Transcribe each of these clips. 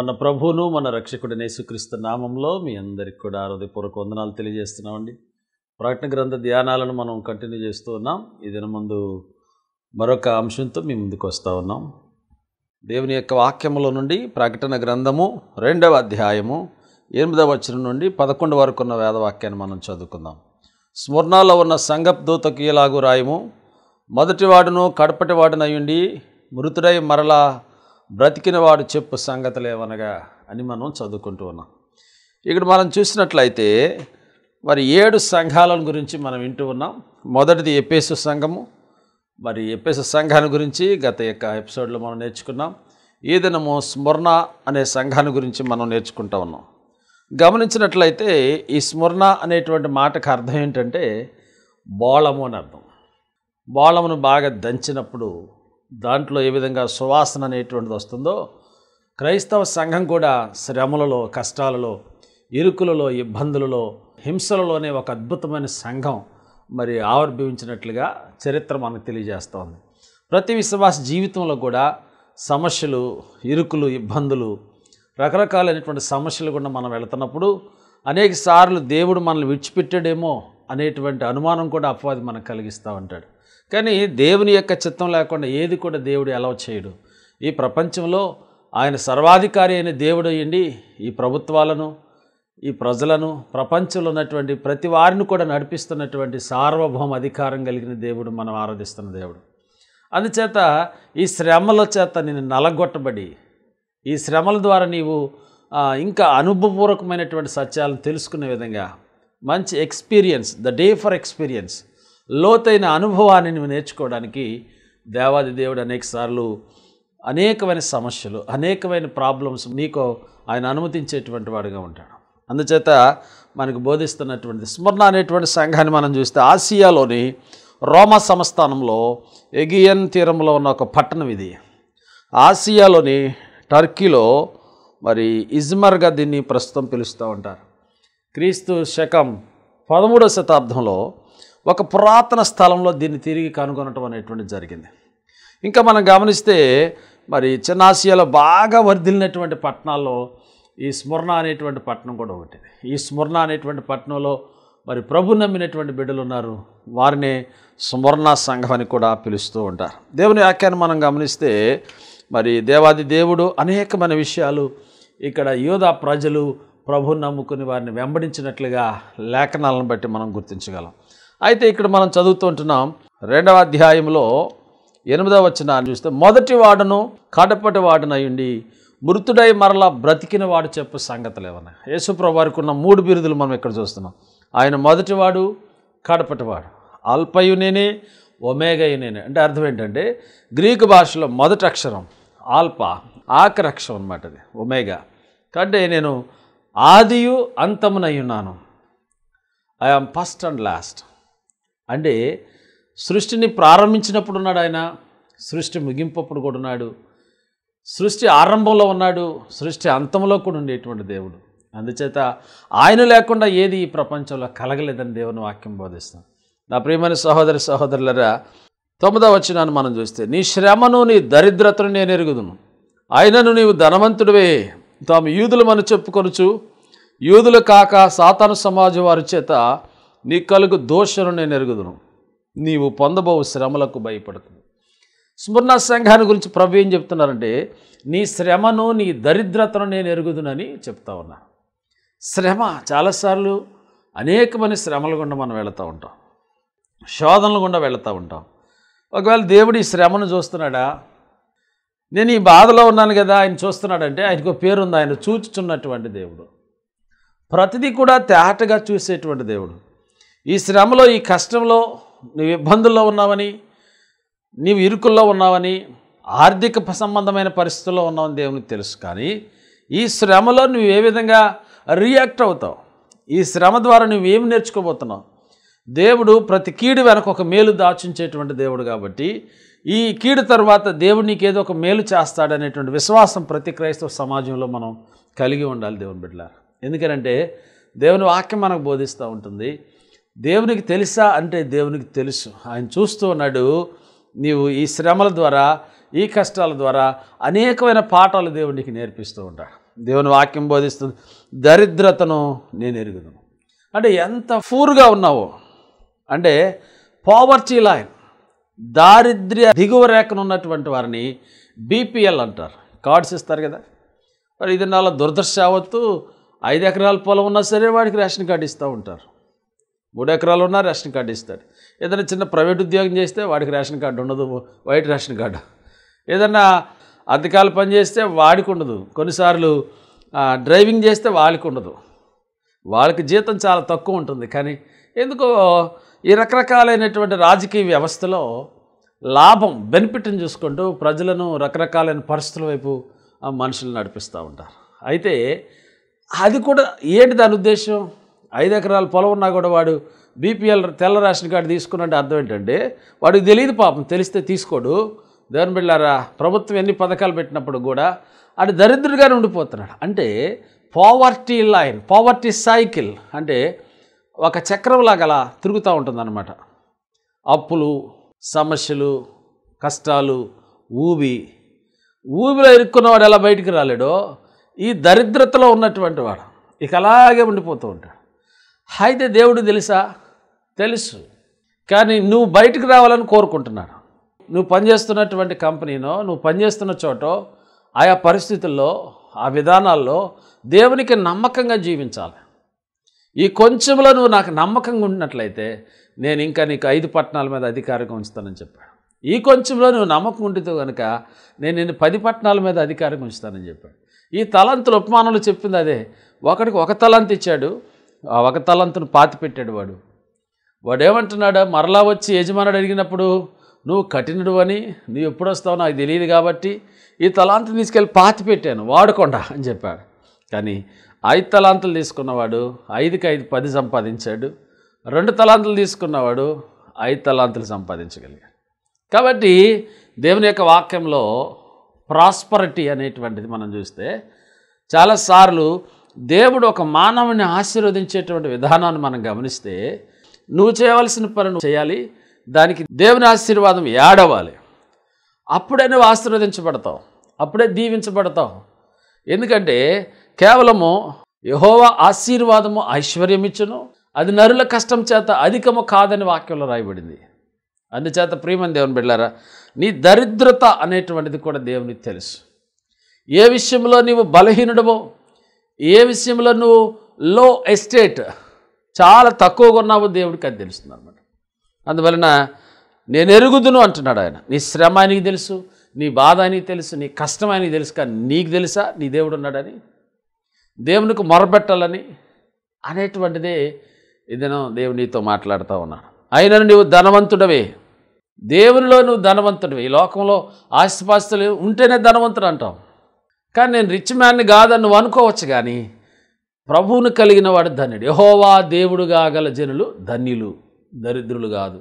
మన ప్రభువును మన రక్షకుడిని నేసుక్రీస్తు నామంలో మీ అందరికి కూడా హృదయపూర్వక వందనాలు తెలియజేస్తున్నామండి ప్రకటన గ్రంథ ధ్యానాలను మనం కంటిన్యూ చేస్తూ ఉన్నాం ఇదిన ముందు మరొక అంశంతో మీ ముందుకు వస్తూ ఉన్నాం దేవుని యొక్క వాక్యములో నుండి ప్రకటన గ్రంథము రెండవ అధ్యాయము ఎనిమిదవ వచనం నుండి పదకొండు వరకు ఉన్న వేదవాక్యాన్ని మనం చదువుకుందాం స్మరణలో ఉన్న సంగప్దూతకు ఇలాగు రాయము మొదటివాడును కడపటివాడునయుండి మృతుడై మరలా బ్రతికిన వాడు చెప్పు సంగతులేవనగా అని మనం చదువుకుంటూ ఉన్నాం ఇక్కడ మనం చూసినట్లయితే మరి ఏడు సంఘాలను గురించి మనం వింటూ ఉన్నాం మొదటిది ఎపేసు సంఘము మరి ఎపేసు సంఘాన్ని గురించి గత యొక్క ఎపిసోడ్లో మనం నేర్చుకున్నాం ఈ దినము స్మరణ అనే సంఘాన్ని గురించి మనం నేర్చుకుంటూ ఉన్నాం గమనించినట్లయితే ఈ స్మరణ అనేటువంటి మాటకు అర్థం ఏంటంటే బోళము అని అర్థం బోళమును బాగా దంచినప్పుడు దాంట్లో ఏ విధంగా సువాసన అనేటువంటిది వస్తుందో క్రైస్తవ సంఘం కూడా శ్రమలలో కష్టాలలో ఇరుకులలో ఇబ్బందులలో హింసలలోనే ఒక అద్భుతమైన సంఘం మరి ఆవిర్భవించినట్లుగా చరిత్ర మనకు తెలియజేస్తోంది ప్రతి విశ్వాస జీవితంలో కూడా సమస్యలు ఇరుకులు ఇబ్బందులు రకరకాలైనటువంటి సమస్యలు కూడా మనం వెళుతున్నప్పుడు అనేక సార్లు దేవుడు మనల్ని విడిచిపెట్టాడేమో అనేటువంటి అనుమానం కూడా అపవాది మనకు కలిగిస్తూ ఉంటాడు కానీ దేవుని యొక్క చిత్తం లేకుండా ఏది కూడా దేవుడు అలౌ చేయడు ఈ ప్రపంచంలో ఆయన సర్వాధికారి అయిన దేవుడు అయ్యండి ఈ ప్రభుత్వాలను ఈ ప్రజలను ప్రపంచంలో ఉన్నటువంటి ప్రతి వారిని కూడా నడిపిస్తున్నటువంటి సార్వభౌమ అధికారం కలిగిన దేవుడు మనం ఆరాధిస్తున్న దేవుడు అందుచేత ఈ శ్రమల చేత నేను నలగొట్టబడి ఈ శ్రమల ద్వారా నీవు ఇంకా అనుభవపూర్వకమైనటువంటి సత్యాలను తెలుసుకునే విధంగా మంచి experience the day for experience లోతైన అనుభవాన్ని నువ్వు నేర్చుకోవడానికి దేవాది దేవుడు అనేకసార్లు అనేకమైన సమస్యలు అనేకమైన ప్రాబ్లమ్స్ నీకు ఆయన అనుమతించేటువంటి వాడుగా ఉంటాడు అందుచేత మనకు బోధిస్తున్నటువంటి స్మరణ అనేటువంటి సంఘాన్ని మనం చూస్తే ఆసియాలోని రోమా సంస్థానంలో ఎగియన్ తీరంలో ఉన్న ఒక పట్టణం ఇది ఆసియాలోని టర్కీలో మరి ఇజ్మర్గా దీన్ని ప్రస్తుతం పిలుస్తూ ఉంటారు క్రీస్తు శకం పదమూడవ శతాబ్దంలో ఒక పురాతన స్థలంలో దీన్ని తిరిగి కనుగొనటం అనేటువంటి జరిగింది ఇంకా మనం గమనిస్తే మరి చిన్నాసియాలో బాగా వర్ధిల్లినటువంటి పట్టణాల్లో ఈ స్మరణ అనేటువంటి పట్టణం కూడా ఒకటి ఈ స్మరణ అనేటువంటి పట్టణంలో మరి ప్రభు నమ్మినటువంటి బిడ్డలు ఉన్నారు వారిని స్మరణ సంఘం అని కూడా పిలుస్తూ ఉంటారు దేవుని వ్యాఖ్యాన్ని మనం గమనిస్తే మరి దేవాది దేవుడు అనేకమైన విషయాలు ఇక్కడ యోధా ప్రజలు ప్రభు నమ్ముకుని వారిని వెంబడించినట్లుగా లేఖనాలను బట్టి మనం గుర్తించగలం అయితే ఇక్కడ మనం చదువుతుంటున్నాం రెండవ అధ్యాయంలో ఎనిమిదవ వచ్చిన చూస్తే మొదటి వాడును కడపటి వాడునయుండి మృతుడై మరలా బ్రతికిన వాడు చెప్పు సంగతులు లేవన్నా యేసుప్రభు వారికి ఉన్న మూడు బిరుదులు మనం ఇక్కడ చూస్తున్నాం ఆయన మొదటివాడు కడపటివాడు అల్పయు నేనే ఒమేగయు నేనే అంటే అర్థం ఏంటంటే గ్రీకు భాషలో మొదటి అక్షరం ఆల్ప ఆఖరి అక్షరం అనమాట అది ఒమేగా కంటే నేను ఆదియు అంతమునయ్యున్నాను ఐఆమ్ ఫస్ట్ అండ్ లాస్ట్ అంటే సృష్టిని ప్రారంభించినప్పుడు ఉన్నాడు ఆయన సృష్టి ముగింపప్పుడు కూడా ఉన్నాడు సృష్టి ఆరంభంలో ఉన్నాడు సృష్టి అంతంలో కూడా ఉండేటువంటి దేవుడు అందుచేత ఆయన లేకుండా ఏది ఈ ప్రపంచంలో కలగలేదని దేవుని వాక్యం బోధిస్తాం నా ప్రియమైన సహోదరి సహోదరులరా తొమ్మిదవ వచ్చినాను మనం చూస్తే నీ శ్రమను నీ దరిద్రతను నేను ఎరుగుదును ఆయనను నీవు ధనవంతుడివే తాము యూదులు మనం చెప్పుకొనుచు యూదులు కాక సాతాను సమాజం వారి చేత నీ కలుగు దోషను నేను ఎరుగుదును నీవు పొందబోవు శ్రమలకు భయపడుతుంది స్మరణ సంఘాన్ని గురించి ప్రభు ఏం చెప్తున్నారంటే నీ శ్రమను నీ దరిద్రతను నేను ఎరుగుదునని చెప్తా ఉన్నా శ్రమ చాలాసార్లు అనేకమైన శ్రమల గుండా మనం వెళుతూ ఉంటాం శోధనల గుండా వెళుతూ ఉంటాం ఒకవేళ దేవుడు ఈ శ్రమను చూస్తున్నాడా నేను ఈ బాధలో ఉన్నాను కదా ఆయన చూస్తున్నాడంటే ఆయనకు పేరుంది ఆయన చూచుచున్నటువంటి దేవుడు ప్రతిదీ కూడా తేటగా చూసేటువంటి దేవుడు ఈ శ్రమలో ఈ కష్టంలో నువ్వు ఇబ్బందుల్లో ఉన్నావని నీవు ఇరుకుల్లో ఉన్నావని ఆర్థిక సంబంధమైన పరిస్థితుల్లో ఉన్నావని దేవునికి తెలుసు కానీ ఈ శ్రమలో నువ్వు ఏ విధంగా రియాక్ట్ అవుతావు ఈ శ్రమ ద్వారా నువ్వేమి నేర్చుకోబోతున్నావు దేవుడు ప్రతి కీడు వెనక ఒక మేలు దాచించేటువంటి దేవుడు కాబట్టి ఈ కీడు తర్వాత దేవుడు నీకేదో ఒక మేలు చేస్తాడనేటువంటి విశ్వాసం ప్రతి క్రైస్తవ సమాజంలో మనం కలిగి ఉండాలి దేవుని బిడ్డలారా ఎందుకనంటే దేవుని వాక్యం మనకు బోధిస్తూ ఉంటుంది దేవునికి తెలుసా అంటే దేవునికి తెలుసు ఆయన చూస్తూ ఉన్నాడు నీవు ఈ శ్రమల ద్వారా ఈ కష్టాల ద్వారా అనేకమైన పాఠాలు దేవునికి నేర్పిస్తూ ఉంటా దేవుని వాక్యం బోధిస్తుంది దరిద్రతను నేను ఎరుగును అంటే ఎంత ఫూర్గా ఉన్నావో అంటే పావర్టీ లైన్ దారిద్ర్య దిగువ రేఖను ఉన్నటువంటి వారిని బీపీఎల్ అంటారు కార్డ్స్ ఇస్తారు కదా మరి ఇది నాలో దురదృష్ట అవ్వచ్చు ఐదు ఎకరాల పొలం ఉన్నా సరే వాడికి రేషన్ కార్డు ఇస్తూ ఉంటారు మూడు ఎకరాలు ఉన్నా రేషన్ కార్డు ఇస్తాడు ఏదైనా చిన్న ప్రైవేట్ ఉద్యోగం చేస్తే వాడికి రేషన్ కార్డు ఉండదు వైట్ రేషన్ కార్డు ఏదన్నా అధికారులు పని చేస్తే వాడికి ఉండదు కొన్నిసార్లు డ్రైవింగ్ చేస్తే వాళ్ళకి ఉండదు వాళ్ళకి జీతం చాలా తక్కువ ఉంటుంది కానీ ఎందుకో ఈ రకరకాలైనటువంటి రాజకీయ వ్యవస్థలో లాభం బెనిఫిట్ని చూసుకుంటూ ప్రజలను రకరకాలైన పరిస్థితుల వైపు మనుషులు నడిపిస్తూ ఉంటారు అయితే అది కూడా ఏంటి దాని ఉద్దేశం ఐదు ఎకరాల పొలం ఉన్నా కూడా వాడు బీపీఎల్ తెల్ల రేషన్ కార్డు తీసుకున్నట్టు అర్థం ఏంటంటే వాడికి తెలియదు పాపం తెలిస్తే తీసుకోడు దేవన్ బిళ్ళారా ప్రభుత్వం ఎన్ని పథకాలు పెట్టినప్పుడు కూడా అది దరిద్రుడిగానే ఉండిపోతున్నాడు అంటే పావర్టీ లైన్ పావర్టీ సైకిల్ అంటే ఒక చక్రంలాగా అలా తిరుగుతూ ఉంటుందన్నమాట అప్పులు సమస్యలు కష్టాలు ఊబి ఊబిలో ఇరుక్కున్నవాడు ఎలా బయటికి రాలేడో ఈ దరిద్రతలో ఉన్నటువంటి వాడు ఇక అలాగే ఉండిపోతూ ఉంటాడు అయితే దేవుడు తెలుసా తెలుసు కానీ నువ్వు బయటకు రావాలని కోరుకుంటున్నాను నువ్వు పనిచేస్తున్నటువంటి కంపెనీనో నువ్వు పనిచేస్తున్న చోటో ఆయా పరిస్థితుల్లో ఆ విధానాల్లో దేవునికి నమ్మకంగా జీవించాలి ఈ కొంచెంలో నువ్వు నాకు నమ్మకంగా ఉండినట్లయితే నేను ఇంకా నీకు ఐదు పట్టణాల మీద అధికారంగా ఉంచుతానని చెప్పాడు ఈ కొంచెంలో నువ్వు నమ్మకం ఉండితే కనుక నేను నిన్ను పది పట్టణాల మీద అధికారంగా ఉంచుతానని చెప్పాడు ఈ తలంతులు ఉపమానంలో చెప్పింది అదే ఒకడికి ఒక తలంత ఇచ్చాడు ఆ ఒక తలంతును పాతి పెట్టాడు వాడు వాడు ఏమంటున్నాడు మరలా వచ్చి యజమానుడు అడిగినప్పుడు నువ్వు కఠినుడు అని నువ్వు ఎప్పుడు వస్తావు నాకు తెలియదు కాబట్టి ఈ తలాంతులు తీసుకెళ్ళి పాతి పెట్టాను వాడుకోండా అని చెప్పాడు కానీ ఐదు తలాంతులు తీసుకున్నవాడు ఐదుకి ఐదు పది సంపాదించాడు రెండు తలాంతులు తీసుకున్నవాడు ఐదు తలాంతులు సంపాదించగలిగాడు కాబట్టి దేవుని యొక్క వాక్యంలో ప్రాస్పరిటీ అనేటువంటిది మనం చూస్తే చాలాసార్లు దేవుడు ఒక మానవుని ఆశీర్వదించేటువంటి విధానాన్ని మనం గమనిస్తే నువ్వు చేయవలసిన పని చేయాలి దానికి దేవుని ఆశీర్వాదం ఏడవాలి అప్పుడే నువ్వు ఆశీర్వదించబడతావు అప్పుడే దీవించబడతావు ఎందుకంటే కేవలము యహోవ ఆశీర్వాదము ఐశ్వర్యం అది నరుల కష్టం చేత అధికము కాదని వాక్యంలో రాయబడింది అందుచేత ప్రియమని దేవుని బిడ్డారా నీ దరిద్రత అనేటువంటిది కూడా దేవునికి తెలుసు ఏ విషయంలో నీవు బలహీనుడవో ఏ విషయంలో నువ్వు లో ఎస్టేట్ చాలా తక్కువగా ఉన్నావు దేవుడికి అది తెలుస్తుంది అనమాట అందువలన నేను ఎరుగుదును అంటున్నాడు ఆయన నీ శ్రమ ఆయనకి తెలుసు నీ బాధ ఆయనకి తెలుసు నీ కష్టం అని తెలుసు కానీ నీకు తెలుసా నీ దేవుడు ఉన్నాడని దేవునికి మొరబెట్టాలని అనేటువంటిదే ఇదే దేవుడు నీతో మాట్లాడుతూ ఉన్నాడు అయినను నువ్వు ధనవంతుడవే దేవునిలో నువ్వు ధనవంతుడివి ఈ లోకంలో ఆస్తిపాస్తులు ఉంటేనే ధనవంతుడు అంటావు కానీ నేను రిచ్ మ్యాన్ని కాదని నువ్వు అనుకోవచ్చు కానీ ప్రభువును కలిగిన వాడు ధన్యుడు యహోవా దేవుడుగా గల జనులు ధన్యులు దరిద్రులు కాదు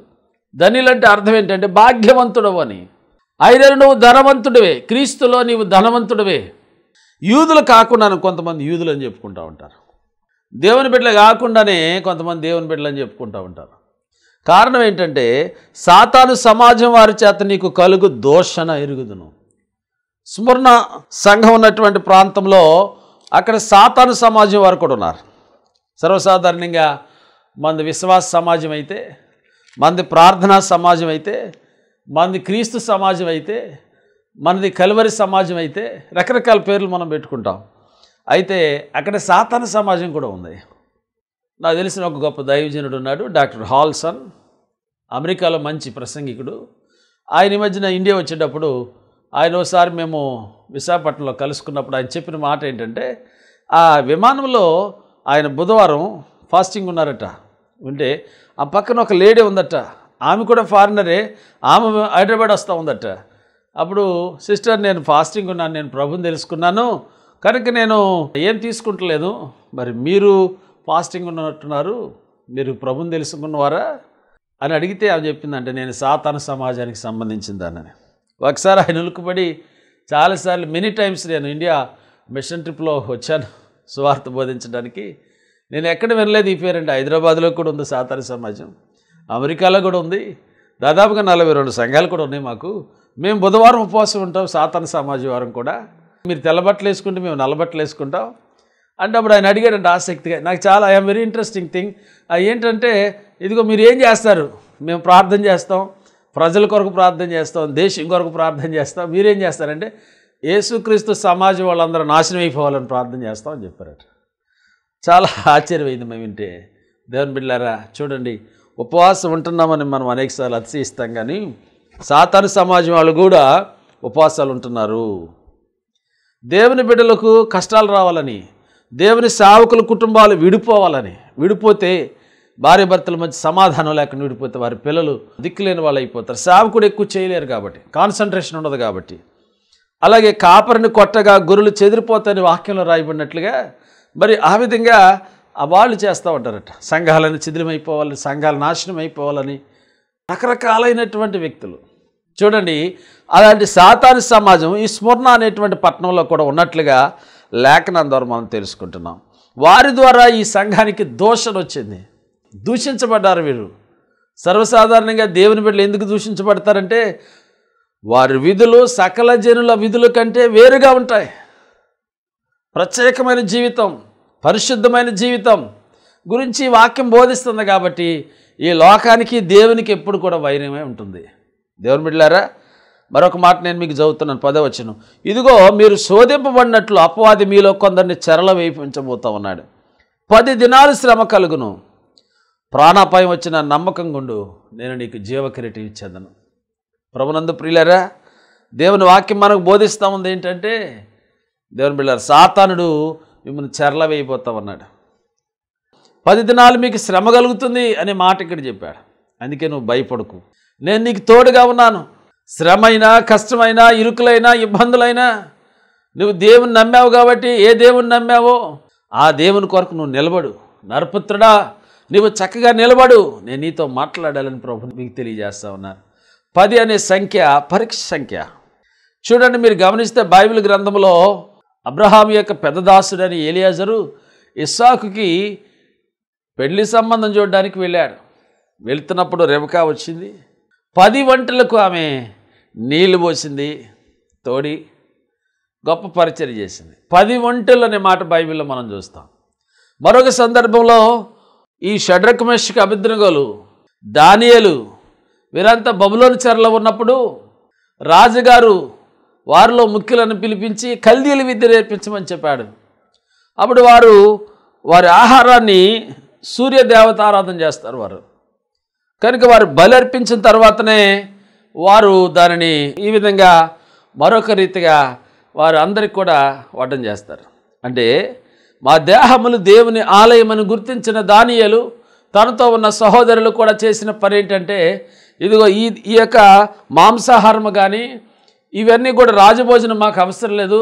ధన్యులు అంటే అర్థం ఏంటంటే భాగ్యవంతుడవు అని అయితే నువ్వు ధనవంతుడివే క్రీస్తులో నీవు ధనవంతుడివే యూదులు కాకుండా కొంతమంది యూదులు అని చెప్పుకుంటూ ఉంటారు దేవుని బిడ్డలు కాకుండానే కొంతమంది దేవుని బిడ్డలు అని చెప్పుకుంటూ ఉంటారు కారణం ఏంటంటే సాతాను సమాజం వారి చేత నీకు కలుగు దోషణ ఎరుగుదును స్మరణ సంఘం ఉన్నటువంటి ప్రాంతంలో అక్కడ సాతాను సమాజం వారు కూడా ఉన్నారు సర్వసాధారణంగా మంది విశ్వాస సమాజం అయితే మంది ప్రార్థనా సమాజం అయితే మంది క్రీస్తు సమాజం అయితే మనది కలువరి సమాజం అయితే రకరకాల పేర్లు మనం పెట్టుకుంటాం అయితే అక్కడ సాతాన సమాజం కూడా ఉంది నాకు తెలిసిన ఒక గొప్ప దైవజనుడు ఉన్నాడు డాక్టర్ హాల్సన్ అమెరికాలో మంచి ప్రసంగికుడు ఆయన ఈ మధ్యన ఇండియా వచ్చేటప్పుడు ఆయన ఒకసారి మేము విశాఖపట్నంలో కలుసుకున్నప్పుడు ఆయన చెప్పిన మాట ఏంటంటే ఆ విమానంలో ఆయన బుధవారం ఫాస్టింగ్ ఉన్నారట ఉంటే ఆ పక్కన ఒక లేడీ ఉందట ఆమె కూడా ఫారినరే ఆమె హైదరాబాద్ వస్తూ ఉందట అప్పుడు సిస్టర్ నేను ఫాస్టింగ్ ఉన్నాను నేను ప్రభుని తెలుసుకున్నాను కనుక నేను ఏం తీసుకుంటలేదు మరి మీరు ఫాస్టింగ్ ఉన్నట్టున్నారు మీరు ప్రభుని తెలుసుకున్నవారా అని అడిగితే ఆమె చెప్పిందంటే నేను సాతాన సమాజానికి సంబంధించిందానని ఒకసారి ఆయన ఉలుకుపడి చాలాసార్లు మెనీ టైమ్స్ నేను ఇండియా మిషన్ ట్రిప్లో వచ్చాను సువార్త బోధించడానికి నేను ఎక్కడ వినలేదు ఈ పేరండి హైదరాబాద్లో కూడా ఉంది సాతారి సమాజం అమెరికాలో కూడా ఉంది దాదాపుగా నలభై రెండు సంఘాలు కూడా ఉన్నాయి మాకు మేము బుధవారం ఉపవాసం ఉంటాం సాతన సమాజ వారం కూడా మీరు తెల్లబట్టలు వేసుకుంటే మేము నల్లబట్టలు వేసుకుంటాం అంటే అప్పుడు ఆయన అడిగాడంటే ఆసక్తిగా నాకు చాలా ఐఎమ్ వెరీ ఇంట్రెస్టింగ్ థింగ్ ఏంటంటే ఇదిగో మీరు ఏం చేస్తారు మేము ప్రార్థన చేస్తాం ప్రజల కొరకు ప్రార్థన చేస్తాం దేశం కొరకు ప్రార్థన చేస్తాం మీరేం చేస్తారంటే యేసుక్రీస్తు సమాజం వాళ్ళందరూ నాశనం అయిపోవాలని ప్రార్థన అని చెప్పారట చాలా ఆశ్చర్యమైంది మేము వింటే దేవుని బిడ్డారా చూడండి ఉపవాసం ఉంటున్నామని మనం అనేకసార్లు అతిశయిస్తాం కానీ సాతాను సమాజం వాళ్ళు కూడా ఉపవాసాలు ఉంటున్నారు దేవుని బిడ్డలకు కష్టాలు రావాలని దేవుని సేవకుల కుటుంబాలు విడిపోవాలని విడిపోతే భార్య భర్తల మధ్య సమాధానం లేకుండా నిడిపోతే వారి పిల్లలు దిక్కులేని వాళ్ళు అయిపోతారు సేవకుడు ఎక్కువ చేయలేరు కాబట్టి కాన్సన్ట్రేషన్ ఉండదు కాబట్టి అలాగే కాపరిని కొట్టగా గురులు చెదిరిపోతాయని వాక్యంలో రాయబడినట్లుగా మరి ఆ విధంగా వాళ్ళు చేస్తూ ఉంటారట సంఘాలను చిదిరిమైపోవాలని సంఘాలు నాశనం అయిపోవాలని రకరకాలైనటువంటి వ్యక్తులు చూడండి అలాంటి సాతాని సమాజం ఈ స్మరణ అనేటువంటి పట్టణంలో కూడా ఉన్నట్లుగా లేఖనం ద్వారా మనం తెలుసుకుంటున్నాం వారి ద్వారా ఈ సంఘానికి దోషం వచ్చింది దూషించబడ్డారు వీరు సర్వసాధారణంగా దేవుని బిడ్డలు ఎందుకు దూషించబడతారంటే వారి విధులు సకల జనుల విధుల కంటే వేరుగా ఉంటాయి ప్రత్యేకమైన జీవితం పరిశుద్ధమైన జీవితం గురించి వాక్యం బోధిస్తుంది కాబట్టి ఈ లోకానికి దేవునికి ఎప్పుడు కూడా వైర్యమే ఉంటుంది దేవుని బిడ్డలారా మరొక మాట నేను మీకు చదువుతున్నాను వచ్చిన ఇదిగో మీరు శోధింపబడినట్లు అపవాది మీలో కొందరిని చెరల వేయించబోతా ఉన్నాడు పది దినాలు శ్రమ కలుగును ప్రాణాపాయం వచ్చిన నమ్మకం గుండు నేను నీకు జీవకిరీటి ఇచ్చేదను ప్రభునందు ప్రియులరా దేవుని వాక్యం మనకు బోధిస్తూ ఉంది ఏంటంటే దేవుని బిళ్ళారు సాతానుడు మిమ్మల్ని చెరల వేయిపోతా ఉన్నాడు పది దినాలు మీకు శ్రమ కలుగుతుంది అనే మాట ఇక్కడ చెప్పాడు అందుకే నువ్వు భయపడుకు నేను నీకు తోడుగా ఉన్నాను శ్రమైనా కష్టమైనా ఇరుకులైనా ఇబ్బందులైనా నువ్వు దేవుని నమ్మావు కాబట్టి ఏ దేవుని నమ్మావో ఆ దేవుని కొరకు నువ్వు నిలబడు నరపుత్రుడా నువ్వు చక్కగా నిలబడు నేను నీతో మాట్లాడాలని ప్రభు మీకు తెలియజేస్తా ఉన్నాను పది అనే సంఖ్య పరీక్ష సంఖ్య చూడండి మీరు గమనిస్తే బైబిల్ గ్రంథంలో అబ్రహాం యొక్క పెద్ద దాసుడని ఏలియాజరు ఇస్సాకుకి పెళ్లి సంబంధం చూడడానికి వెళ్ళాడు వెళుతున్నప్పుడు రెబకా వచ్చింది పది వంటలకు ఆమె నీళ్లు పోసింది తోడి గొప్ప పరిచయం చేసింది పది వంటలు అనే మాట బైబిల్లో మనం చూస్తాం మరొక సందర్భంలో ఈ షడ్రక్ మెషక్ అభిద్రగోలు దానియలు వీరంతా బబులోని చెరలో ఉన్నప్పుడు రాజుగారు వారిలో ముఖ్యులను పిలిపించి కల్దీలు విద్య నేర్పించమని చెప్పాడు అప్పుడు వారు వారి ఆహారాన్ని సూర్యదేవత ఆరాధన చేస్తారు వారు కనుక వారు బలి అర్పించిన తర్వాతనే వారు దానిని ఈ విధంగా మరొక రీతిగా వారు అందరికి కూడా వడ్డం చేస్తారు అంటే మా దేహములు దేవుని ఆలయమని గుర్తించిన దానియలు తనతో ఉన్న సహోదరులు కూడా చేసిన పని ఏంటంటే ఇదిగో ఈ ఈ యొక్క మాంసాహారము కానీ ఇవన్నీ కూడా రాజభోజనం మాకు అవసరం లేదు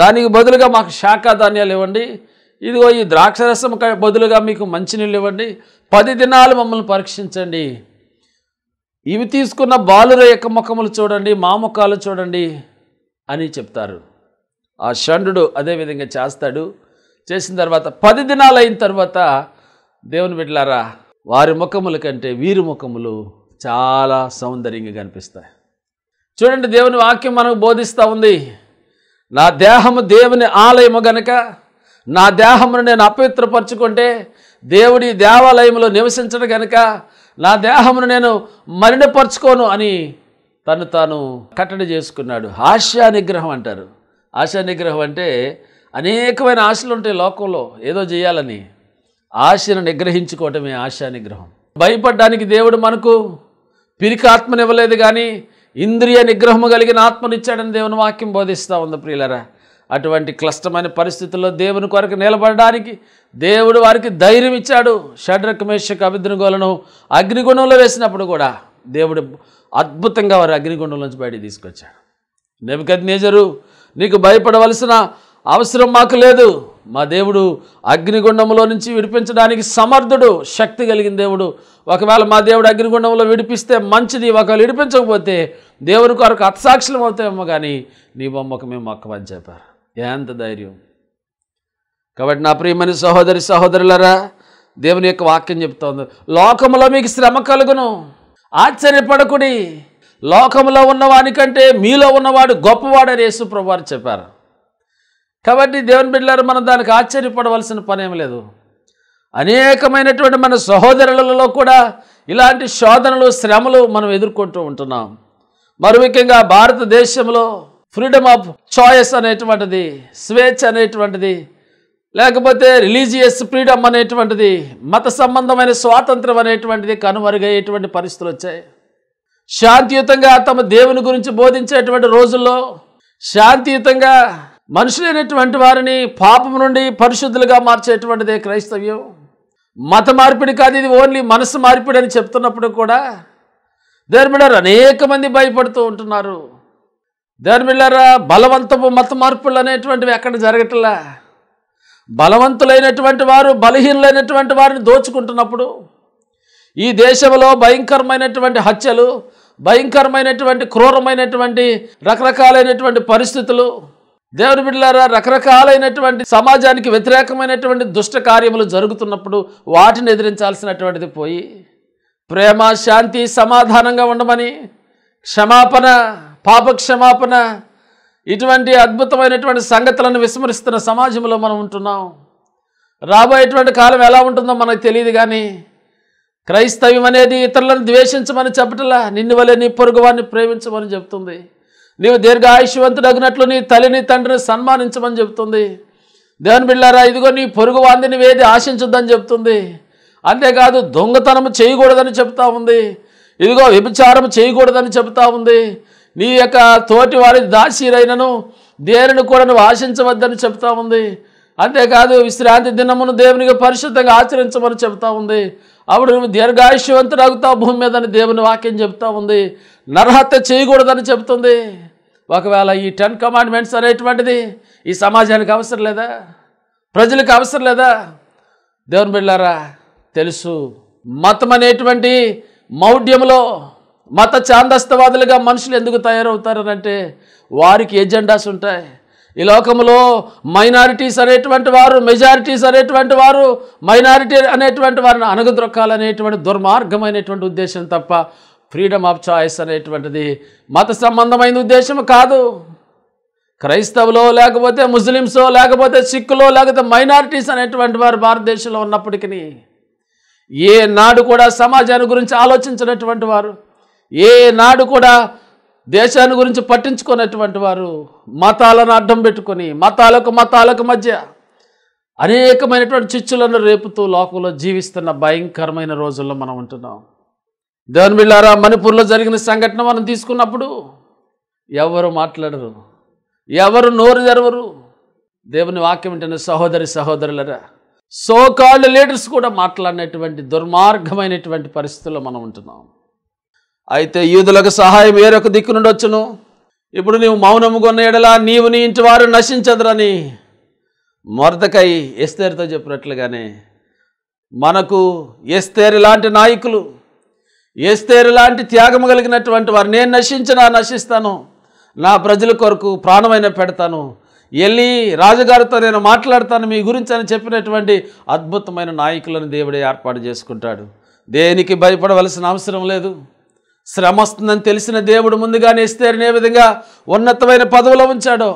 దానికి బదులుగా మాకు శాఖ ధాన్యాలు ఇవ్వండి ఇదిగో ఈ ద్రాక్షరసం బదులుగా మీకు మంచినీళ్ళు ఇవ్వండి పది దినాలు మమ్మల్ని పరీక్షించండి ఇవి తీసుకున్న బాలుర యొక్క ముఖములు చూడండి మా ముఖాలు చూడండి అని చెప్తారు ఆ షండు అదేవిధంగా చేస్తాడు చేసిన తర్వాత పది దినాలైన తర్వాత దేవుని బిడ్డలారా వారి ముఖముల కంటే వీరి ముఖములు చాలా సౌందర్యంగా కనిపిస్తాయి చూడండి దేవుని వాక్యం మనకు బోధిస్తూ ఉంది నా దేహము దేవుని ఆలయము గనక నా దేహమును నేను అపవిత్రపరచుకుంటే దేవుడి దేవాలయంలో నివసించడం గనక నా దేహమును నేను మరణపరచుకోను అని తను తాను కట్టడి చేసుకున్నాడు ఆశా నిగ్రహం అంటారు ఆశా నిగ్రహం అంటే అనేకమైన ఆశలు ఉంటాయి లోకంలో ఏదో చేయాలని ఆశను నిగ్రహించుకోవటమే ఆశా నిగ్రహం భయపడ్డానికి దేవుడు మనకు పిరికి ఆత్మనివ్వలేదు కానీ ఇంద్రియ నిగ్రహము కలిగిన ఆత్మనిచ్చాడని దేవుని వాక్యం బోధిస్తూ ఉంది ప్రియులరా అటువంటి క్లిష్టమైన పరిస్థితుల్లో దేవుని కొరకు నిలబడడానికి దేవుడు వారికి ధైర్యం ఇచ్చాడు షడ్రకమేషకు అభిద్రగోలను అగ్నిగుణంలో వేసినప్పుడు కూడా దేవుడు అద్భుతంగా వారు అగ్నిగుండం నుంచి బయటికి తీసుకొచ్చాడు నెబద్ నేజరు నీకు భయపడవలసిన అవసరం మాకు లేదు మా దేవుడు అగ్నిగుండంలో నుంచి విడిపించడానికి సమర్థుడు శక్తి కలిగిన దేవుడు ఒకవేళ మా దేవుడు అగ్నిగుండంలో విడిపిస్తే మంచిది ఒకవేళ విడిపించకపోతే దేవుని కొరకు అత్సాక్షులం అవుతామేమో కానీ నీ బొమ్మకు మేము మొక్కమని చెప్పారు ఎంత ధైర్యం కాబట్టి నా ప్రియమని సహోదరి సహోదరులరా దేవుని యొక్క వాక్యం చెప్తోంది లోకంలో మీకు శ్రమ కలుగును ఆశ్చర్యపడకుడి లోకంలో ఉన్నవానికంటే మీలో ఉన్నవాడు గొప్పవాడని యేసు ప్రభు చెప్పారు కాబట్టి దేవుని బిడ్డలారు మనం దానికి ఆశ్చర్యపడవలసిన పనేం లేదు అనేకమైనటువంటి మన సహోదరులలో కూడా ఇలాంటి శోధనలు శ్రమలు మనం ఎదుర్కొంటూ ఉంటున్నాం మరి ముఖ్యంగా భారతదేశంలో ఫ్రీడమ్ ఆఫ్ చాయిస్ అనేటువంటిది స్వేచ్ఛ అనేటువంటిది లేకపోతే రిలీజియస్ ఫ్రీడమ్ అనేటువంటిది మత సంబంధమైన స్వాతంత్రం అనేటువంటిది కనుమరుగయ్యేటువంటి పరిస్థితులు వచ్చాయి శాంతియుతంగా తమ దేవుని గురించి బోధించేటువంటి రోజుల్లో శాంతియుతంగా మనుషులైనటువంటి వారిని పాపం నుండి పరిశుద్ధులుగా మార్చేటువంటిదే క్రైస్తవ్యం మత మార్పిడి కాదు ఇది ఓన్లీ మనసు మార్పిడి అని చెప్తున్నప్పుడు కూడా ధర్మిడారు అనేక మంది భయపడుతూ ఉంటున్నారు ధర్మిళ్ళారా బలవంతపు మత మార్పులు అనేటువంటివి ఎక్కడ జరగట్లా బలవంతులైనటువంటి వారు బలహీనులైనటువంటి వారిని దోచుకుంటున్నప్పుడు ఈ దేశంలో భయంకరమైనటువంటి హత్యలు భయంకరమైనటువంటి క్రూరమైనటువంటి రకరకాలైనటువంటి పరిస్థితులు దేవుని బిడ్డలారా రకరకాలైనటువంటి సమాజానికి వ్యతిరేకమైనటువంటి దుష్ట కార్యములు జరుగుతున్నప్పుడు వాటిని ఎదిరించాల్సినటువంటిది పోయి ప్రేమ శాంతి సమాధానంగా ఉండమని క్షమాపణ పాపక్షమాపణ ఇటువంటి అద్భుతమైనటువంటి సంగతులను విస్మరిస్తున్న సమాజంలో మనం ఉంటున్నాం రాబోయేటువంటి కాలం ఎలా ఉంటుందో మనకు తెలియదు కానీ క్రైస్తవ్యం అనేది ఇతరులను ద్వేషించమని చెప్పటలా నిన్ను వలె నీ పొరుగువాన్ని ప్రేమించమని చెప్తుంది నీవు దీర్ఘాయుష్వంతుడగినట్లు నీ తల్లిని తండ్రిని సన్మానించమని చెబుతుంది దేవుని బిళ్ళారా ఇదిగో నీ పొరుగు వాందిని వేది ఆశించొద్దని చెప్తుంది అంతేకాదు దొంగతనం చేయకూడదని చెప్తా ఉంది ఇదిగో వ్యభిచారం చేయకూడదని చెప్తా ఉంది నీ యొక్క తోటి వారి దాసీరైనను దేనిని కూడా నువ్వు ఆశించవద్దని చెప్తా ఉంది అంతేకాదు విశ్రాంతి దినమును దేవునికి పరిశుద్ధంగా ఆచరించమని చెప్తా ఉంది అప్పుడు నువ్వు దీర్ఘాయుష్యవంతుడు అగుతావు భూమి మీదని దేవుని వాక్యం చెప్తా ఉంది నరహత్య చేయకూడదని చెప్తుంది ఒకవేళ ఈ టెన్ కమాండ్మెంట్స్ అనేటువంటిది ఈ సమాజానికి అవసరం లేదా ప్రజలకు అవసరం లేదా దేవుని బిళ్ళారా తెలుసు మతం అనేటువంటి మౌఢ్యంలో మత చాందస్తవాదులుగా మనుషులు ఎందుకు తయారవుతారనంటే వారికి ఎజెండాస్ ఉంటాయి ఈ లోకంలో మైనారిటీస్ అనేటువంటి వారు మెజారిటీస్ అనేటువంటి వారు మైనారిటీ అనేటువంటి వారిని అనగద్రొక్కాలనేటువంటి దుర్మార్గమైనటువంటి ఉద్దేశం తప్ప ఫ్రీడమ్ ఆఫ్ చాయిస్ అనేటువంటిది మత సంబంధమైన ఉద్దేశం కాదు క్రైస్తవులో లేకపోతే ముస్లిమ్స్లో లేకపోతే సిక్కులో లేకపోతే మైనారిటీస్ అనేటువంటి వారు భారతదేశంలో ఉన్నప్పటికీ ఏ నాడు కూడా సమాజాన్ని గురించి ఆలోచించినటువంటి వారు ఏ నాడు కూడా దేశాన్ని గురించి పట్టించుకున్నటువంటి వారు మతాలను అడ్డం పెట్టుకొని మతాలకు మతాలకు మధ్య అనేకమైనటువంటి చిచ్చులను రేపుతూ లోకంలో జీవిస్తున్న భయంకరమైన రోజుల్లో మనం ఉంటున్నాం దేవన్ బిళ్ళారా మణిపూర్లో జరిగిన సంఘటన మనం తీసుకున్నప్పుడు ఎవరు మాట్లాడరు ఎవరు నోరు తెరవరు దేవుని వాక్యం ఏంటంటే సహోదరి సహోదరులరా కాల్డ్ లీడర్స్ కూడా మాట్లాడినటువంటి దుర్మార్గమైనటువంటి పరిస్థితుల్లో మనం ఉంటున్నాం అయితే యూదులకు సహాయం వేరొక దిక్కు నుండి వచ్చును ఇప్పుడు నీవు మౌనము కొన్న ఎడలా నీవు నీ ఇంటి వారు నశించదురని మొరదకై ఎస్తేరితో చెప్పినట్లుగానే మనకు ఎస్తేరి లాంటి నాయకులు ఏస్తేరు లాంటి త్యాగం కలిగినటువంటి వారు నేను నశించినా నశిస్తాను నా ప్రజల కొరకు ప్రాణమైన పెడతాను వెళ్ళి రాజుగారితో నేను మాట్లాడతాను మీ గురించి అని చెప్పినటువంటి అద్భుతమైన నాయకులను దేవుడే ఏర్పాటు చేసుకుంటాడు దేనికి భయపడవలసిన అవసరం లేదు శ్రమ వస్తుందని తెలిసిన దేవుడు ముందుగానే ఇస్తేనే విధంగా ఉన్నతమైన పదవిలో ఉంచాడో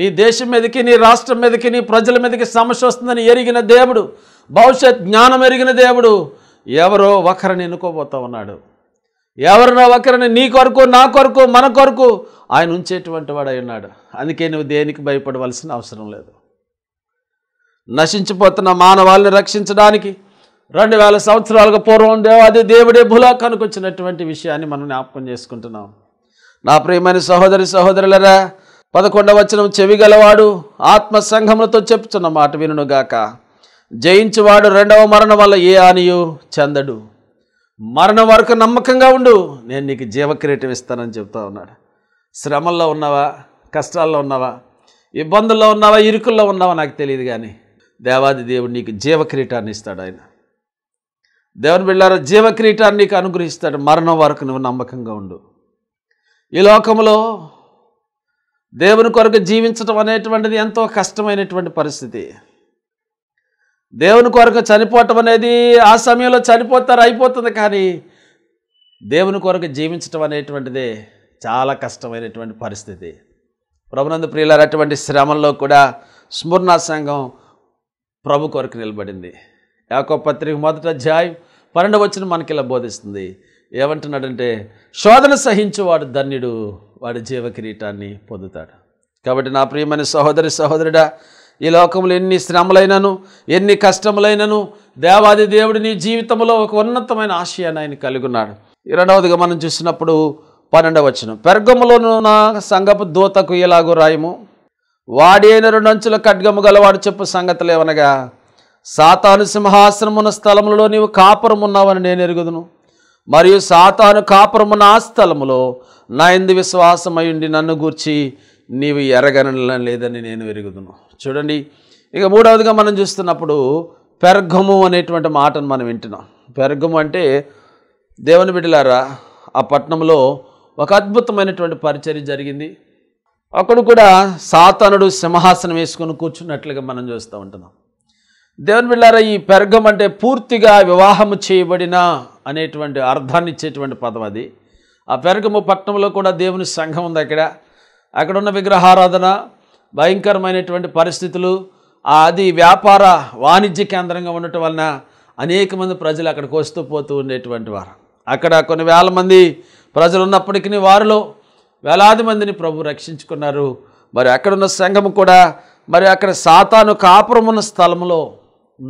నీ దేశం మీదకి నీ రాష్ట్రం మీదకి నీ ప్రజల మీదకి సమస్య వస్తుందని ఎరిగిన దేవుడు భవిష్యత్ జ్ఞానం ఎరిగిన దేవుడు ఎవరో ఒకరిని ఎన్నుకోబోతా ఉన్నాడు ఎవరినో ఒకరిని నీ కొరకు నా కొరకు మన కొరకు ఆయన ఉంచేటువంటి వాడు ఉన్నాడు అందుకే నువ్వు దేనికి భయపడవలసిన అవసరం లేదు నశించిపోతున్న మానవాళ్ళని రక్షించడానికి రెండు వేల సంవత్సరాలకు పూర్వం దేవాది దేవుడే భూలోకానికి వచ్చినటువంటి విషయాన్ని మనం జ్ఞాపకం చేసుకుంటున్నాం నా ప్రియమైన సహోదరి సహోదరులరా పదకొండవచనం చెవిగలవాడు ఆత్మ సంఘములతో చెప్తున్న మాట వినుగాక జయించువాడు రెండవ మరణం వల్ల ఏ ఆనియు చందడు మరణం వరకు నమ్మకంగా ఉండు నేను నీకు జీవక్రీటం ఇస్తానని చెప్తా ఉన్నాడు శ్రమల్లో ఉన్నావా కష్టాల్లో ఉన్నావా ఇబ్బందుల్లో ఉన్నావా ఇరుకుల్లో ఉన్నావా నాకు తెలియదు కానీ దేవాది దేవుడు నీకు జీవక్రీటాన్ని ఇస్తాడు ఆయన దేవుని బిళ్ళార జీవక్రీటాన్ని నీకు అనుగ్రహిస్తాడు మరణం వరకు నువ్వు నమ్మకంగా ఉండు ఈ లోకంలో దేవుని కొరకు జీవించడం అనేటువంటిది ఎంతో కష్టమైనటువంటి పరిస్థితి దేవుని కొరకు చనిపోవటం అనేది ఆ సమయంలో చనిపోతారు అయిపోతుంది కానీ దేవుని కొరకు జీవించటం అనేటువంటిది చాలా కష్టమైనటువంటి పరిస్థితి ప్రభునందు ప్రియులారు అటువంటి శ్రమంలో కూడా స్మృణా సంఘం ప్రభు కొరకు నిలబడింది యాకో పత్రిక మొదట జాయ్ పన్నెండు వచ్చిన మనకి ఇలా బోధిస్తుంది ఏమంటున్నాడంటే శోధన సహించేవాడు ధన్యుడు వాడి జీవ కిరీటాన్ని పొందుతాడు కాబట్టి నా ప్రియమైన సహోదరి సహోదరుడా ఈ లోకంలో ఎన్ని శ్రమలైనను ఎన్ని కష్టములైనను దేవాది దేవుడు నీ జీవితంలో ఒక ఉన్నతమైన ఆశయాన్ని ఆయన కలిగి ఉన్నాడు రెండవదిగా మనం చూసినప్పుడు పన్నెండవ వచనం పెర్గములోనున్న సంగపు దూతకు ఇలాగో రాయము వాడైన రెండు అంచుల ఖడ్గము గలవాడు చెప్పు సంగతులు ఏమనగా సాతాను ఉన్న స్థలములో నీవు కాపురమున్నావని నేను ఎరుగుదును మరియు సాతాను కాపురమున్న ఆ స్థలములో నా ఎందు విశ్వాసమయుండి నన్ను గూర్చి నీవు ఎరగనలేదని నేను ఎరుగుదును చూడండి ఇక మూడవదిగా మనం చూస్తున్నప్పుడు పెర్గము అనేటువంటి మాటను మనం వింటున్నాం పెర్గము అంటే దేవుని బిడ్డలారా ఆ పట్టణంలో ఒక అద్భుతమైనటువంటి పరిచర్ జరిగింది అక్కడ కూడా సాతనుడు సింహాసనం వేసుకొని కూర్చున్నట్లుగా మనం చూస్తూ ఉంటున్నాం దేవుని బిళ్ళారా ఈ పెర్గం అంటే పూర్తిగా వివాహము చేయబడిన అనేటువంటి అర్థాన్ని ఇచ్చేటువంటి పదం అది ఆ పెరగము పట్టణంలో కూడా దేవుని సంఘం ఉంది అక్కడ అక్కడ ఉన్న విగ్రహారాధన భయంకరమైనటువంటి పరిస్థితులు అది వ్యాపార వాణిజ్య కేంద్రంగా ఉండటం వలన అనేక మంది ప్రజలు అక్కడికి వస్తూ పోతూ ఉండేటువంటి వారు అక్కడ కొన్ని వేల మంది ప్రజలు ఉన్నప్పటికీ వారిలో వేలాది మందిని ప్రభు రక్షించుకున్నారు మరి అక్కడున్న సంఘము కూడా మరి అక్కడ సాతాను కాపురమున్న స్థలంలో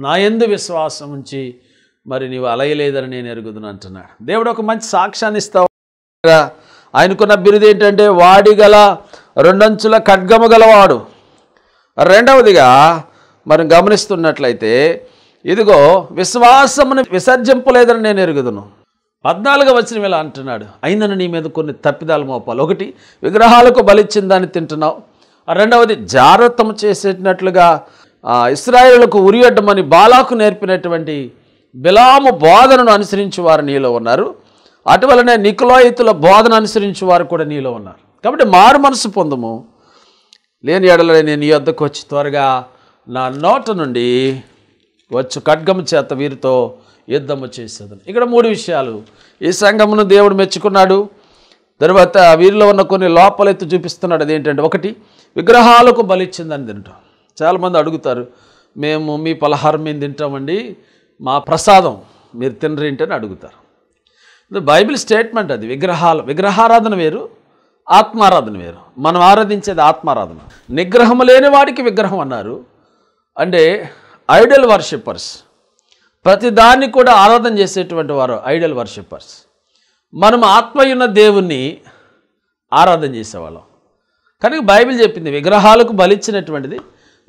నాయందు విశ్వాసం ఉంచి మరి నీవు అలయలేదని నేను ఎరుగుదును అంటున్నాడు దేవుడు ఒక మంచి సాక్ష్యాన్ని ఇస్తావు ఆయనకున్న బిరుదు ఏంటంటే వాడిగల రెండంచుల ఖడ్గము గలవాడు రెండవదిగా మనం గమనిస్తున్నట్లయితే ఇదిగో విశ్వాసమును విసర్జింపలేదని నేను ఎరుగుదును పద్నాలుగో వచ్చిన ఇలా అంటున్నాడు అయినను నీ మీద కొన్ని తప్పిదాలు మోపాలు ఒకటి విగ్రహాలకు బలిచ్చిన దాన్ని తింటున్నావు రెండవది జాగ్రత్తం చేసేటట్లుగా ఇస్రాయేళ్లకు ఉరియడ్డమని బాలాకు నేర్పినటువంటి బిలాము బోధనను అనుసరించి వారు నీలో ఉన్నారు అటువలనే నికులాయితుల బోధన అనుసరించి వారు కూడా నీలో ఉన్నారు కాబట్టి మారు మనసు పొందము లేని ఎడలో నేను యొద్దకు వచ్చి త్వరగా నా నోట నుండి వచ్చు ఖడ్గము చేత వీరితో యుద్ధము చేసేదని ఇక్కడ మూడు విషయాలు ఈ సంఘమును దేవుడు మెచ్చుకున్నాడు తర్వాత వీరిలో ఉన్న కొన్ని లోపలెత్తి చూపిస్తున్నాడు అదేంటంటే ఒకటి విగ్రహాలకు బలిచ్చిందని తింటాం చాలామంది అడుగుతారు మేము మీ పలహారం మేము తింటామండి మా ప్రసాదం మీరు తినరేంటని అడుగుతారు బైబిల్ స్టేట్మెంట్ అది విగ్రహాలు విగ్రహారాధన వేరు ఆత్మారాధన వేరు మనం ఆరాధించేది ఆత్మారాధన నిగ్రహం లేని వాడికి విగ్రహం అన్నారు అంటే ఐడల్ వర్షిప్పర్స్ ప్రతిదాన్ని కూడా ఆరాధన చేసేటువంటి వారు ఐడల్ వర్షిప్పర్స్ మనం ఆత్మయున్న దేవుణ్ణి ఆరాధన చేసేవాళ్ళం కానీ బైబిల్ చెప్పింది విగ్రహాలకు బలిచ్చినటువంటిది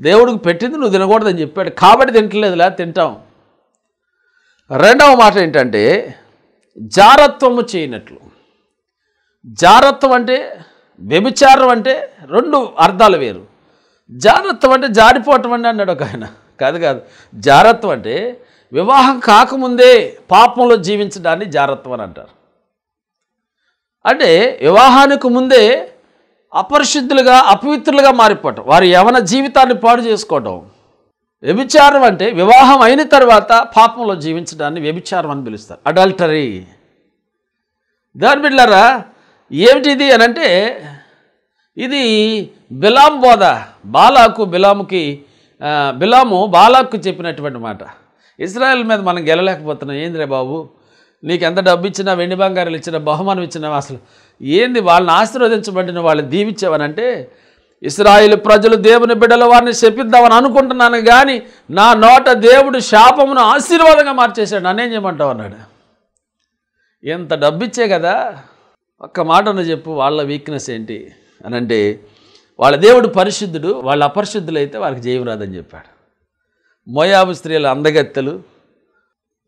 దేవుడికి పెట్టింది నువ్వు తినకూడదని చెప్పాడు కాబట్టి తింటలేదులా తింటాం రెండవ మాట ఏంటంటే జారత్వము చేయనట్లు జారత్వం అంటే వ్యభిచారం అంటే రెండు అర్థాలు వేరు జారత్వం అంటే జారిపోవటం అని అన్నాడు ఒక ఆయన కాదు కాదు జారత్వం అంటే వివాహం కాకముందే పాపంలో జీవించడాన్ని జారత్వం అని అంటారు అంటే వివాహానికి ముందే అపరిశుద్ధులుగా అపవిత్రులుగా మారిపోవటం వారి యవన జీవితాన్ని పాడు చేసుకోవటం వ్యభిచారం అంటే వివాహం అయిన తర్వాత పాపంలో జీవించడాన్ని వ్యభిచారం అని పిలుస్తారు అడల్టరీ దాని బిడ్డారా ఏమిటిది అని అంటే ఇది బిలాం బోధ బాలాకు బిలాముకి బిలాము బాలాకు చెప్పినటువంటి మాట ఇస్రాయల్ మీద మనం గెలలేకపోతున్నాం ఏందిరే బాబు నీకు ఎంత డబ్బు ఇచ్చినా వెండి బంగారాలు ఇచ్చినా బహుమానం ఇచ్చినా అసలు ఏంది వాళ్ళని ఆశీర్వదించబడిన వాళ్ళని దీవించావనంటే ఇస్రాయిల్ ప్రజలు దేవుని బిడ్డలు వారిని చెప్పిద్దామని అనుకుంటున్నాను కానీ నా నోట దేవుడు శాపమును ఆశీర్వాదంగా మార్చేశాడు నన్నేం చేయమంటావు అన్నాడు ఎంత ఇచ్చే కదా ఒక్క మాటను చెప్పు వాళ్ళ వీక్నెస్ ఏంటి అని అంటే వాళ్ళ దేవుడు పరిశుద్ధుడు వాళ్ళ అపరిశుద్ధులు అయితే వాళ్ళకి జయం రాదని చెప్పాడు మోయాబు స్త్రీల అందగత్తెలు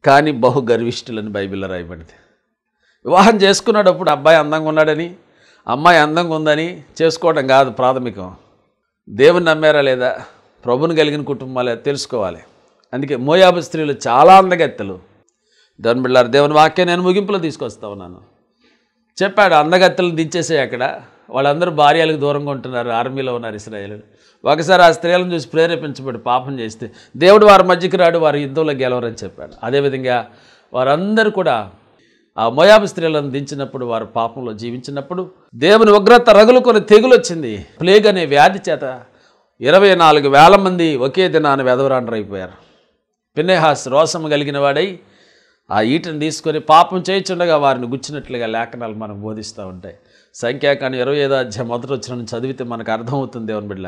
కానీ బహు గర్విష్ఠులని బైబిల్లో రాయబడింది వివాహం చేసుకున్నప్పుడు అబ్బాయి అందంగా ఉన్నాడని అమ్మాయి అందంగా ఉందని చేసుకోవడం కాదు ప్రాథమికం దేవుని నమ్మారా లేదా ప్రభుని కలిగిన కుటుంబాలే తెలుసుకోవాలి అందుకే మోయాబు స్త్రీలు చాలా అందగత్తెలు దాని బిళ్ళారు దేవుని వాక్యం నేను ముగింపులో తీసుకొస్తా ఉన్నాను చెప్పాడు అందగత్తలను దించేసే అక్కడ వాళ్ళందరూ భార్యలకు దూరంగా ఉంటున్నారు ఆర్మీలో ఉన్నారు ఇస్రాయేల్ ఒకసారి ఆ స్త్రీలను చూసి ప్రేరేపించబడి పాపం చేస్తే దేవుడు వారి మధ్యకి రాడు వారు యుద్ధంలో గెలవరని చెప్పాడు అదేవిధంగా వారందరూ కూడా ఆ మోయాబు స్త్రీలను దించినప్పుడు వారు పాపంలో జీవించినప్పుడు దేవుని ఉగ్రత రగులుకొని తెగులు వచ్చింది ప్లేగ్ అనే వ్యాధి చేత ఇరవై నాలుగు వేల మంది ఒకే దినాన్ని వెదవరాండ్రైపోయారు పిన్నేహాస్ రోసం కలిగిన వాడై ఆ ఈటను తీసుకొని పాపం చేయించుండగా వారిని గుచ్చినట్లుగా లేఖనాలు మనం బోధిస్తూ ఉంటాయి సంఖ్యాకాన్ని ఇరవై ఐదో అధ్యాయం మొదటి వచ్చిన చదివితే మనకు అర్థమవుతుంది దేవుని బిడ్డ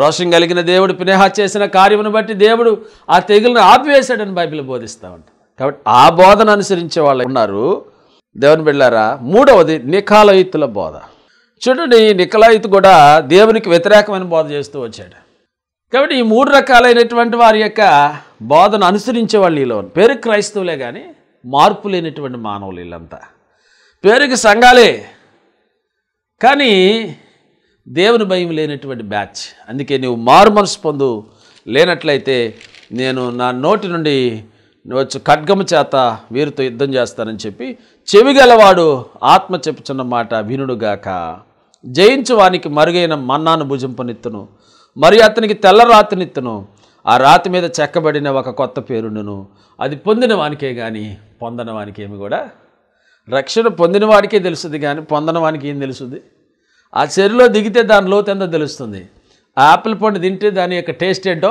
రోషం కలిగిన దేవుడు పినేహ చేసిన కార్యమును బట్టి దేవుడు ఆ తెగులను ఆపివేశాడని బైబిల్ బోధిస్తూ ఉంటాయి కాబట్టి ఆ బోధన అనుసరించే వాళ్ళు ఉన్నారు దేవుని బిళ్ళారా మూడవది నిఖాలయుతుల బోధ చూడండి నిఖలాయుతు కూడా దేవునికి వ్యతిరేకమైన బోధ చేస్తూ వచ్చాడు కాబట్టి ఈ మూడు రకాలైనటువంటి వారి యొక్క బోధను అనుసరించే వాళ్ళు ఈలో పేరు క్రైస్తవులే కానీ మార్పు లేనటువంటి మానవులు వీళ్ళంతా పేరుకి సంఘాలే కానీ దేవుని భయం లేనటువంటి బ్యాచ్ అందుకే నువ్వు మారు మనసు పొందు లేనట్లయితే నేను నా నోటి నుండి వచ్చి ఖడ్గము చేత వీరితో యుద్ధం చేస్తానని చెప్పి చెవిగలవాడు ఆత్మ చెప్పుచున్న మాట వినుడుగాక జయించువానికి మరుగైన మన్నాను భుజింపనిత్తును మరి అతనికి తెల్ల రాతినిత్తును ఆ రాతి మీద చెక్కబడిన ఒక కొత్త పేరుండును అది పొందిన వానికే కానీ పొందన వానికి ఏమి కూడా రక్షణ పొందిన వాడికే తెలుస్తుంది కానీ పొందన వానికి ఏం తెలుస్తుంది ఆ చెరువులో దిగితే దాని లోతు ఎంతో తెలుస్తుంది ఆ యాపిల్ పండు తింటే దాని యొక్క టేస్ట్ ఏంటో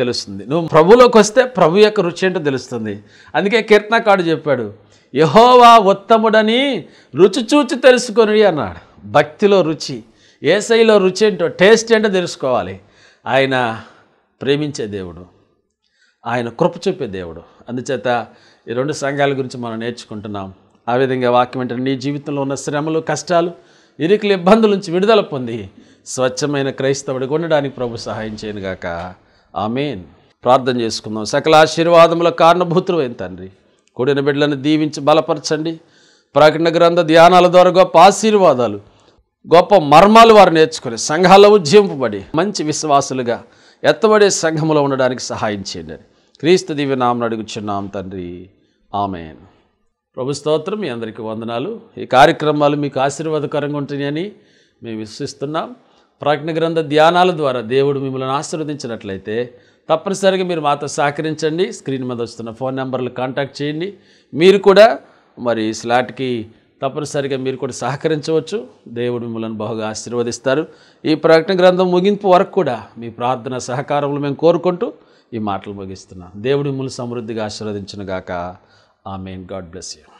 తెలుస్తుంది నువ్వు ప్రభులోకి వస్తే ప్రభు యొక్క రుచి ఏంటో తెలుస్తుంది అందుకే కీర్తనకాడు చెప్పాడు యహోవా ఉత్తముడని రుచి చూచి తెలుసుకొని అన్నాడు భక్తిలో రుచి ఏసైలో రుచి ఏంటో టేస్ట్ ఏంటో తెలుసుకోవాలి ఆయన ప్రేమించే దేవుడు ఆయన కృప చూపే దేవుడు అందుచేత ఈ రెండు సంఘాల గురించి మనం నేర్చుకుంటున్నాం ఆ విధంగా వాక్యం ఏంటంటే నీ జీవితంలో ఉన్న శ్రమలు కష్టాలు ఇరుకుల ఇబ్బందుల నుంచి విడుదల పొంది స్వచ్ఛమైన క్రైస్తవుడిగా ఉండడానికి ప్రభు సహాయం చేయనుగాక ఆమెన్ ప్రార్థన చేసుకుందాం సకల ఆశీర్వాదముల అయిన తండ్రి కూడిన బిడ్డలను దీవించి బలపరచండి ప్రకటన గ్రంథ ధ్యానాల ద్వారా గొప్ప ఆశీర్వాదాలు గొప్ప మర్మాలు వారు నేర్చుకుని సంఘాల ఉజ్జింపబడి మంచి విశ్వాసులుగా ఎత్తబడే సంఘంలో ఉండడానికి సహాయం చేయండి క్రీస్తు దివ్య నామను అడుగుచున్నాం తండ్రి ఆమెన్ ప్రభు స్తోత్రం మీ అందరికీ వందనాలు ఈ కార్యక్రమాలు మీకు ఆశీర్వాదకరంగా ఉంటున్నాయని మేము విశ్వసిస్తున్నాం ప్రజ్ఞ గ్రంథ ధ్యానాల ద్వారా దేవుడు మిమ్మల్ని ఆశీర్వదించినట్లయితే తప్పనిసరిగా మీరు మాతో సహకరించండి స్క్రీన్ మీద వస్తున్న ఫోన్ నెంబర్లు కాంటాక్ట్ చేయండి మీరు కూడా మరి స్లాట్కి తప్పనిసరిగా మీరు కూడా సహకరించవచ్చు దేవుడు మిమ్మల్ని బహుగా ఆశీర్వదిస్తారు ఈ ప్రకటన గ్రంథం ముగింపు వరకు కూడా మీ ప్రార్థన సహకారములు మేము కోరుకుంటూ ఈ మాటలు ముగిస్తున్నాను దేవుడి ములు సమృద్ధిగా ఆశీర్వదించిన గాక ఆమెన్ గాడ్ బ్లెస్ యూ